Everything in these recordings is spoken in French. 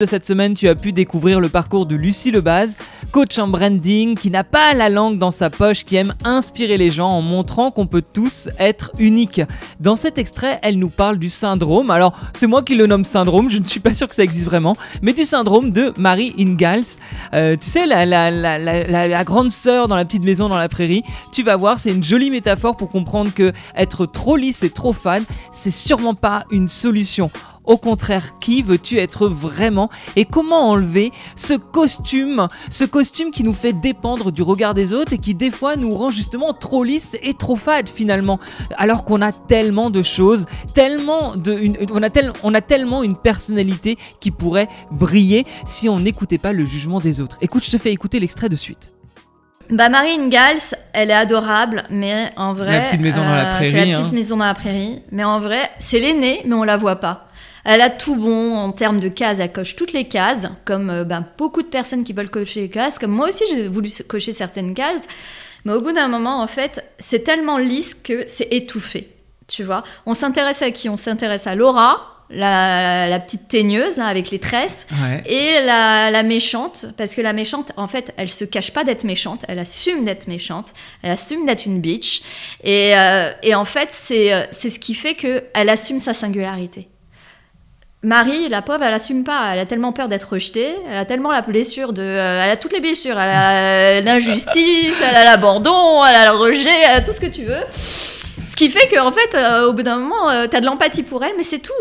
de cette semaine, tu as pu découvrir le parcours de Lucie Lebaz, coach en branding qui n'a pas la langue dans sa poche, qui aime inspirer les gens en montrant qu'on peut tous être uniques. Dans cet extrait, elle nous parle du syndrome. Alors, c'est moi qui le nomme syndrome, je ne suis pas sûr que ça existe vraiment, mais du syndrome de Marie Ingalls. Euh, tu sais, la, la, grande sœur dans la petite maison dans la prairie. Tu vas voir, c'est une jolie métaphore pour comprendre que être trop lisse et trop fan, c'est sûrement pas une solution. Au contraire, qui veux-tu être vraiment Et comment enlever ce costume, ce costume qui nous fait dépendre du regard des autres et qui des fois nous rend justement trop lisse et trop fade finalement, alors qu'on a tellement de choses, tellement de, on a tellement une personnalité qui pourrait briller si on n'écoutait pas le jugement des autres. Écoute, je te fais écouter l'extrait de suite. Bah Marine Gals, elle est adorable, mais en vrai, la petite maison dans la euh, prairie. C'est la hein. petite maison dans la prairie, mais en vrai, c'est l'aînée, mais on la voit pas. Elle a tout bon en termes de cases, elle coche toutes les cases, comme euh, ben, beaucoup de personnes qui veulent cocher les cases, comme moi aussi j'ai voulu cocher certaines cases, mais au bout d'un moment, en fait, c'est tellement lisse que c'est étouffé, tu vois. On s'intéresse à qui On s'intéresse à Laura, la, petite teigneuse avec les tresses et la, méchante parce que la méchante en fait elle se cache pas d'être méchante elle assume d'être méchante elle assume d'être une bitch et, euh, en fait euh, c'est ce qui fait que elle assume sa singularité Marie, la pauvre, elle assume pas. Elle a tellement peur d'être rejetée. Elle a tellement la blessure de. Euh, elle a toutes les blessures. Euh, elle a l'injustice, elle a l'abandon, elle a le rejet, elle a tout ce que tu veux. Ce qui fait qu'en fait, euh, au bout d'un moment, tu as de l'empathie pour elle, mais c'est tout.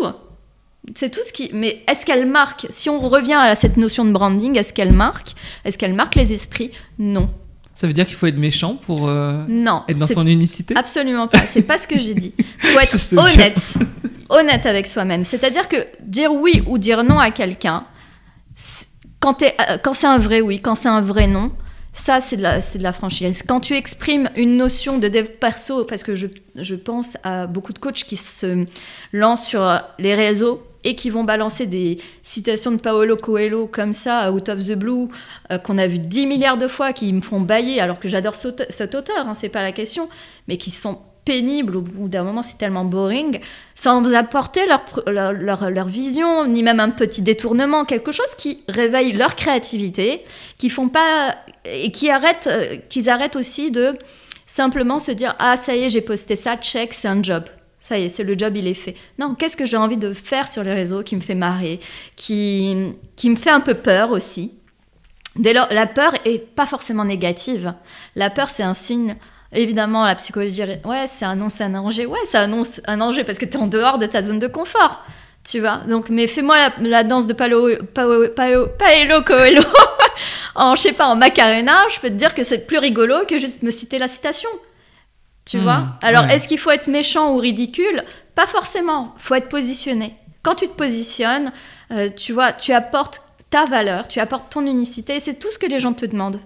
C'est tout ce qui. Mais est-ce qu'elle marque Si on revient à cette notion de branding, est-ce qu'elle marque Est-ce qu'elle marque les esprits Non. Ça veut dire qu'il faut être méchant pour être dans son unicité Absolument pas. C'est pas ce que j'ai dit. Il Faut être honnête honnête avec soi-même. C'est-à-dire que dire oui ou dire non à quelqu'un, euh, quand, c'est un vrai oui, quand c'est un vrai non, ça, c'est de, la, franchise. Quand tu exprimes une notion de dev perso, parce que je, pense à beaucoup de coachs qui se lancent sur les réseaux et qui vont balancer des citations de Paolo Coelho comme ça, out of the blue, euh, qu'on a vu 10 milliards de fois, qui me font bailler, alors que j'adore cet auteur, hein, c'est pas la question, mais qui sont pénible, au bout d'un moment c'est tellement boring, sans apporter leur, leur, leur, vision, ni même un petit détournement, quelque chose qui réveille leur créativité, qui font pas et qui arrête, euh, qu'ils arrêtent aussi de simplement se dire ah ça y est j'ai posté ça, check c'est un job. Ça y est, c'est le job, il est fait. Non, qu'est-ce que j'ai envie de faire sur les réseaux qui me fait marrer, qui, qui me fait un peu peur aussi. Dès lors, la peur est pas forcément négative. La peur, c'est un signe Évidemment, la psychologie, ouais, ça annonce un danger. Ouais, ça annonce un danger parce que tu es en dehors de ta zone de confort. Tu vois Donc, mais fais-moi la, danse de Paolo, Coelho en, je sais pas, en macarena. Je peux te dire que c'est plus rigolo que juste me citer la citation. Tu hmm, vois Alors, est-ce qu'il faut être méchant ou ridicule Pas forcément. il faut être positionné. Quand tu te positionnes, euh, tu vois, tu apportes ta valeur, tu apportes ton unicité c'est tout ce que les gens te demandent.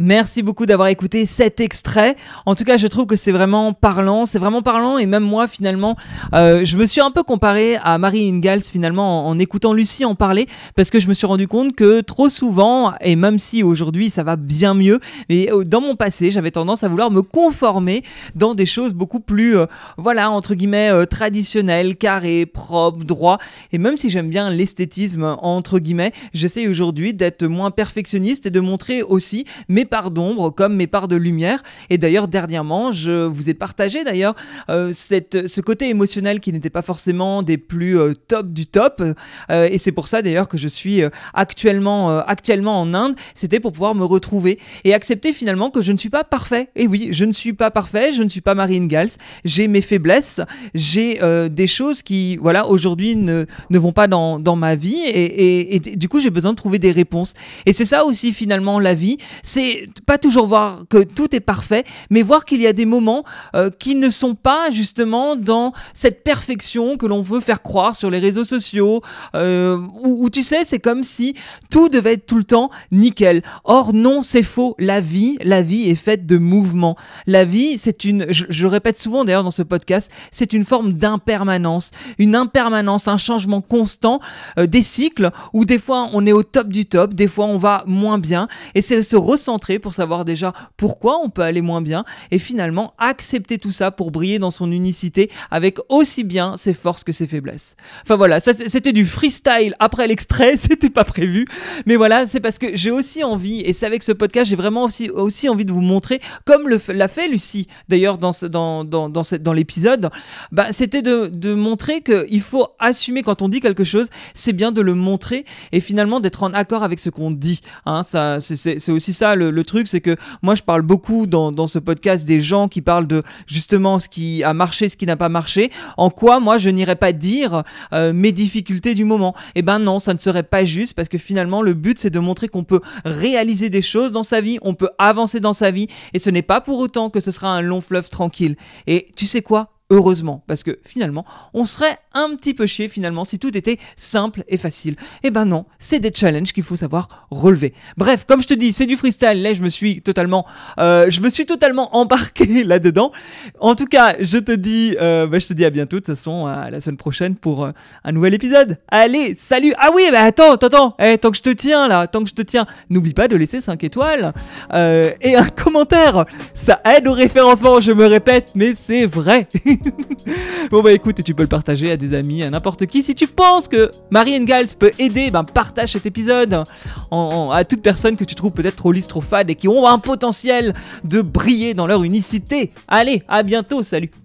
Merci beaucoup d'avoir écouté cet extrait. En tout cas, je trouve que c'est vraiment parlant, c'est vraiment parlant. Et même moi, finalement, euh, je me suis un peu comparé à Marie Ingalls, finalement, en, écoutant Lucie en parler, parce que je me suis rendu compte que trop souvent, et même si aujourd'hui ça va bien mieux, mais euh, dans mon passé, j'avais tendance à vouloir me conformer dans des choses beaucoup plus, euh, voilà, entre guillemets, traditionnelles, carrées, propres, droits. Et même si j'aime bien l'esthétisme, entre guillemets, j'essaye aujourd'hui d'être moins perfectionniste et de montrer aussi mes mes parts d'ombre comme mes parts de lumière. Et d'ailleurs, dernièrement, je vous ai partagé d'ailleurs euh, cette, ce côté émotionnel qui n'était pas forcément des plus euh, top du top. Euh, et c'est pour ça d'ailleurs que je suis actuellement, actuellement en Inde. C'était pour pouvoir me retrouver et accepter finalement que je ne suis pas parfait. Et oui, je ne suis pas parfait, je ne suis pas Marine Gals. J'ai mes faiblesses, j'ai des choses qui, voilà, aujourd'hui ne, ne vont pas dans, dans ma vie. et, et du coup, j'ai besoin de trouver des réponses. Et c'est ça aussi finalement la vie. C'est pas toujours voir que tout est parfait, mais voir qu'il y a des moments euh, qui ne sont pas justement dans cette perfection que l'on veut faire croire sur les réseaux sociaux, euh, où, tu sais, c'est comme si tout devait être tout le temps nickel. Or non, c'est faux. La vie, la vie est faite de mouvements. La vie, c'est une, je, répète souvent d'ailleurs dans ce podcast, c'est une forme d'impermanence, une impermanence, un changement constant euh, des cycles où des fois on est au top du top, des fois on va moins bien, et c'est se recentrer pour savoir déjà pourquoi on peut aller moins bien et finalement accepter tout ça pour briller dans son unicité avec aussi bien ses forces que ses faiblesses. Enfin voilà, c'était du freestyle après l'extrait, c'était pas prévu, mais voilà, c'est parce que j'ai aussi envie, et c'est avec ce podcast, j'ai vraiment aussi, aussi envie de vous montrer, comme l'a fait Lucie d'ailleurs dans, dans, dans, dans, dans l'épisode, bah, c'était de, de montrer qu'il faut assumer quand on dit quelque chose, c'est bien de le montrer et finalement d'être en accord avec ce qu'on dit. Hein, c'est aussi ça le, le truc, c'est que moi, je parle beaucoup dans, ce podcast des gens qui parlent de justement ce qui a marché, ce qui n'a pas marché. En quoi, moi, je n'irais pas dire euh, mes difficultés du moment. Eh ben non, ça ne serait pas juste parce que finalement, le but, c'est de montrer qu'on peut réaliser des choses dans sa vie, on peut avancer dans sa vie et ce n'est pas pour autant que ce sera un long fleuve tranquille. Et tu sais quoi heureusement, parce que finalement, on serait un petit peu chier finalement si tout était simple et facile. Eh ben non, c'est des challenges qu'il faut savoir relever. Bref, comme je te dis, c'est du freestyle. Là, je me suis totalement, euh, je me suis totalement embarqué là-dedans. En tout cas, je te dis, euh, bah, je te dis à bientôt. De toute façon, à la semaine prochaine pour euh, un nouvel épisode. Allez, salut. Ah oui, bah attends, attends, Eh, tant que je te tiens là, tant que je te tiens, n'oublie pas de laisser 5 étoiles euh, et un commentaire. Ça aide au référencement. Je me répète, mais c'est vrai. bon bah écoute, tu peux le partager à des amis, à n'importe qui. Si tu penses que Marie Engals peut aider, ben partage cet épisode à toute personne que tu trouves peut-être trop lisse, trop fade et qui ont un potentiel de briller dans leur unicité. Allez, à bientôt, salut